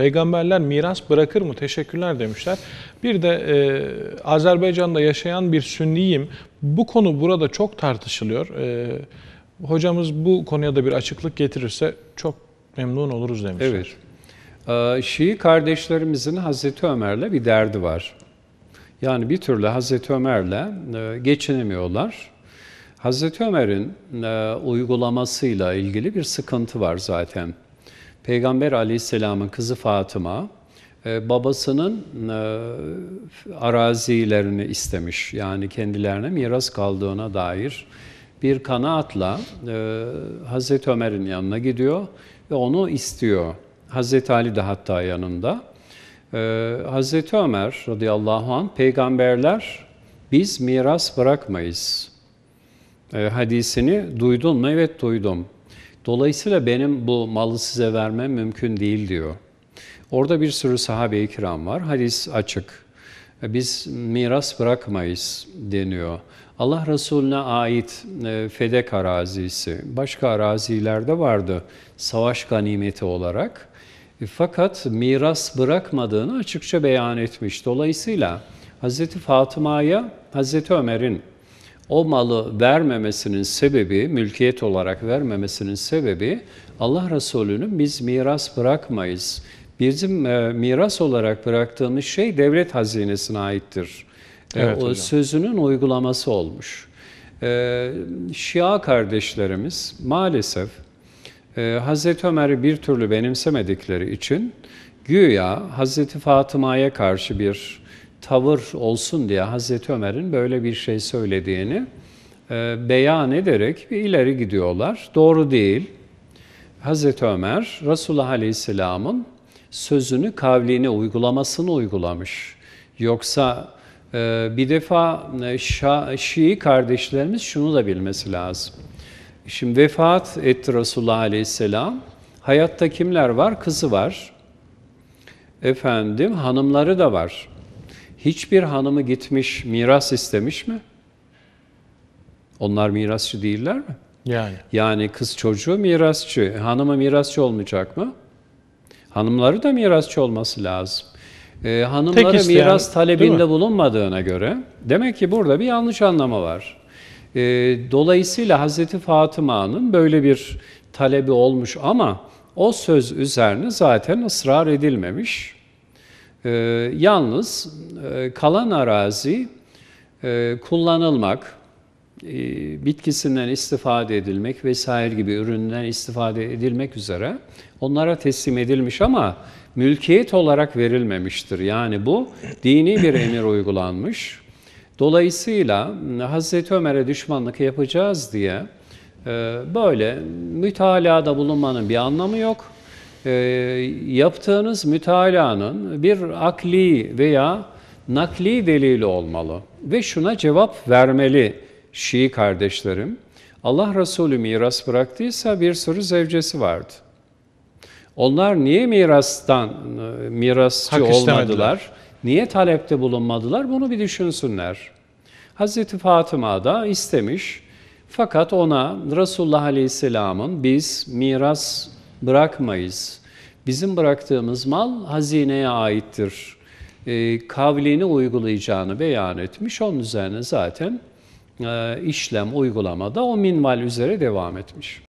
Peygamberler miras bırakır mı? Teşekkürler demişler. Bir de e, Azerbaycan'da yaşayan bir Sünniyim. Bu konu burada çok tartışılıyor. E, hocamız bu konuya da bir açıklık getirirse çok memnun oluruz demişler. Evet. Ee, Şii kardeşlerimizin Hazreti Ömer'le bir derdi var. Yani bir türlü Hazreti Ömer'le e, geçinemiyorlar. Hazreti Ömer'in e, uygulamasıyla ilgili bir sıkıntı var zaten. Peygamber aleyhisselamın kızı Fatıma e, babasının e, arazilerini istemiş. Yani kendilerine miras kaldığına dair bir kanaatla e, Hazreti Ömer'in yanına gidiyor ve onu istiyor. Hazreti Ali de hatta yanında. Hazreti Ömer radıyallahu anh peygamberler biz miras bırakmayız. Hadisini duydun mu? Evet duydum. Dolayısıyla benim bu malı size vermem mümkün değil diyor. Orada bir sürü sahabe-i kiram var. Hadis açık. E, biz miras bırakmayız deniyor. Allah Resulüne ait e, fedek arazisi, başka arazilerde vardı savaş ganimeti olarak. E, fakat miras bırakmadığını açıkça beyan etmiş. Dolayısıyla Hz. Fatıma'ya Hz. Ömer'in o malı vermemesinin sebebi, mülkiyet olarak vermemesinin sebebi Allah Resulü'nün biz miras bırakmayız. Bizim e, miras olarak bıraktığımız şey devlet hazinesine aittir. E, evet, o hocam. sözünün uygulaması olmuş. E, Şia kardeşlerimiz maalesef e, Hazreti Ömer'i bir türlü benimsemedikleri için güya Hazreti Fatıma'ya karşı bir tavır olsun diye Hazreti Ömer'in böyle bir şey söylediğini e, beyan ederek bir ileri gidiyorlar. Doğru değil. Hazreti Ömer Resulullah Aleyhisselam'ın sözünü, kavlini, uygulamasını uygulamış. Yoksa e, bir defa e, Şii kardeşlerimiz şunu da bilmesi lazım. Şimdi vefat etti Resulullah Aleyhisselam. Hayatta kimler var? Kızı var. Efendim hanımları da var hiçbir hanımı gitmiş miras istemiş mi? Onlar mirasçı değiller mi? Yani. Yani kız çocuğu mirasçı, e, hanıma mirasçı olmayacak mı? Hanımları da mirasçı olması lazım. Ee, hanımları isteyen, miras talebinde bulunmadığına göre demek ki burada bir yanlış anlama var. Ee, dolayısıyla Hazreti Fatıma'nın böyle bir talebi olmuş ama o söz üzerine zaten ısrar edilmemiş. E, yalnız e, kalan arazi e, kullanılmak, e, bitkisinden istifade edilmek vesaire gibi üründen istifade edilmek üzere onlara teslim edilmiş ama mülkiyet olarak verilmemiştir. Yani bu dini bir emir uygulanmış. Dolayısıyla Hazreti Ömer'e düşmanlık yapacağız diye e, böyle mütalada bulunmanın bir anlamı yok. Ee, yaptığınız mütalaanın bir akli veya nakli delili olmalı ve şuna cevap vermeli Şii kardeşlerim. Allah Resulü miras bıraktıysa bir sürü zevcesi vardı. Onlar niye mirastan e, mirasçı Hak olmadılar? Niye talepte bulunmadılar? Bunu bir düşünsünler. Hazreti Fatıma da istemiş. Fakat ona Resulullah Aleyhisselam'ın biz miras bırakmayız. Bizim bıraktığımız mal hazineye aittir. E, kavlini uygulayacağını beyan etmiş. Onun üzerine zaten e, işlem uygulamada o minval üzere devam etmiş.